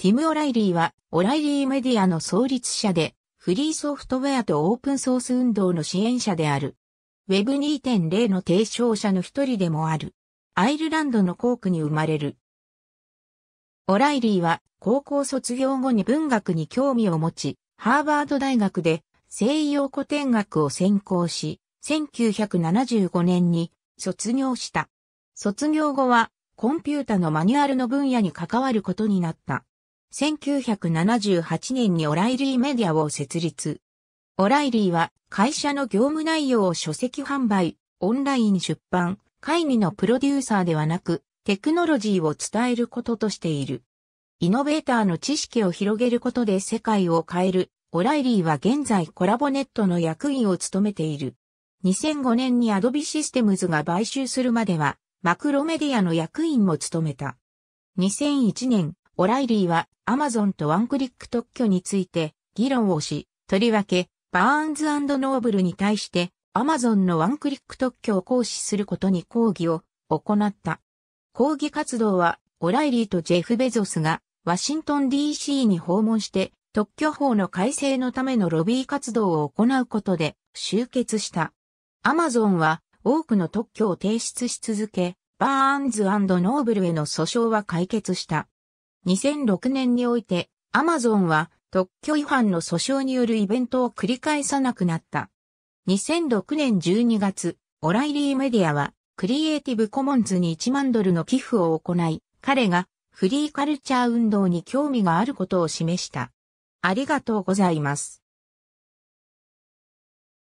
ティム・オライリーは、オライリーメディアの創立者で、フリーソフトウェアとオープンソース運動の支援者である。Web2.0 の提唱者の一人でもある。アイルランドのコークに生まれる。オライリーは、高校卒業後に文学に興味を持ち、ハーバード大学で西洋古典学を専攻し、1975年に卒業した。卒業後は、コンピュータのマニュアルの分野に関わることになった。1978年にオライリーメディアを設立。オライリーは会社の業務内容を書籍販売、オンライン出版、会議のプロデューサーではなく、テクノロジーを伝えることとしている。イノベーターの知識を広げることで世界を変える。オライリーは現在コラボネットの役員を務めている。2005年にアドビシステムズが買収するまでは、マクロメディアの役員も務めた。2001年、オライリーは Amazon とワンクリック特許について議論をし、とりわけバーンズノーブルに対して Amazon のワンクリック特許を行使することに抗議を行った。抗議活動はオライリーとジェフ・ベゾスがワシントン DC に訪問して特許法の改正のためのロビー活動を行うことで集結した。アマゾンは多くの特許を提出し続け、バーンズノーブルへの訴訟は解決した。2006年において、アマゾンは特許違反の訴訟によるイベントを繰り返さなくなった。2006年12月、オライリーメディアは、クリエイティブコモンズに1万ドルの寄付を行い、彼がフリーカルチャー運動に興味があることを示した。ありがとうございます。